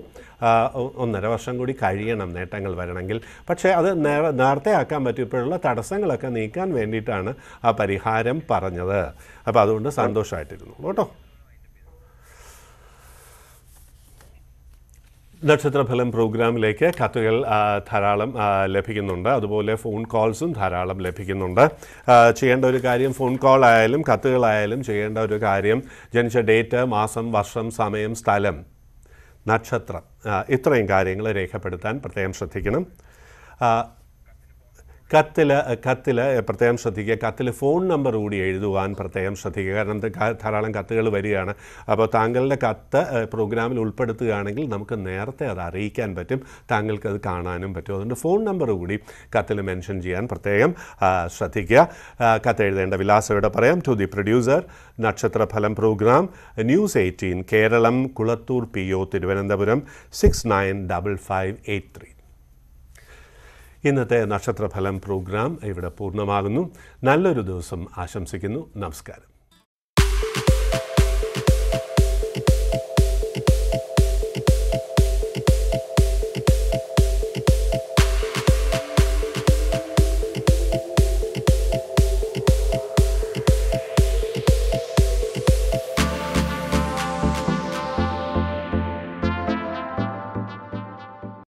ഒന്നര വർഷം കൂടി കഴിയണം നേട്ടങ്ങൾ വരണമെങ്കിൽ പക്ഷേ അത് നേരത്തെ ആക്കാൻ പറ്റും ഇപ്പോഴുള്ള തടസ്സങ്ങളൊക്കെ നീക്കാൻ വേണ്ടിയിട്ടാണ് ആ പരിഹാരം പറഞ്ഞത് അപ്പോൾ അതുകൊണ്ട് സന്തോഷമായിട്ടിരുന്നു കേട്ടോ നക്ഷത്രഫലം പ്രോഗ്രാമിലേക്ക് കത്തുകൾ ധാരാളം ലഭിക്കുന്നുണ്ട് അതുപോലെ ഫോൺ കോൾസും ധാരാളം ലഭിക്കുന്നുണ്ട് ചെയ്യേണ്ട ഒരു കാര്യം ഫോൺ കോൾ ആയാലും കത്തുകളായാലും ചെയ്യേണ്ട ഒരു കാര്യം ജനിച്ച ഡേറ്റ് മാസം വർഷം സമയം സ്ഥലം നക്ഷത്രം ഇത്രയും കാര്യങ്ങൾ രേഖപ്പെടുത്താൻ പ്രത്യേകം ശ്രദ്ധിക്കണം കത്തിൽ കത്തിൽ പ്രത്യേകം ശ്രദ്ധിക്കുക കത്തിൽ ഫോൺ നമ്പർ കൂടി എഴുതുവാൻ പ്രത്യേകം ശ്രദ്ധിക്കുക കാരണം ധാരാളം കത്തുകൾ വരികയാണ് അപ്പോൾ താങ്കളുടെ കത്ത് പ്രോഗ്രാമിൽ ഉൾപ്പെടുത്തുകയാണെങ്കിൽ നമുക്ക് നേരത്തെ അത് അറിയിക്കാൻ പറ്റും താങ്കൾക്ക് അത് കാണാനും പറ്റും അതുകൊണ്ട് ഫോൺ നമ്പർ കൂടി കത്തിൽ മെൻഷൻ ചെയ്യാൻ പ്രത്യേകം ശ്രദ്ധിക്കുക കത്ത് എഴുതേണ്ട വിലാസം ഇവിടെ പറയാം ടു ദി പ്രൊഡ്യൂസർ നക്ഷത്രഫലം program news eighteen Keralam Kulathoor P O Thiruvananthapuram six nine double five eight three ഇന്നത്തെ നക്ഷത്രഫലം പ്രോഗ്രാം ഇവിടെ പൂർണ്ണമാകുന്നു നല്ലൊരു ദിവസം ആശംസിക്കുന്നു നമസ്കാരം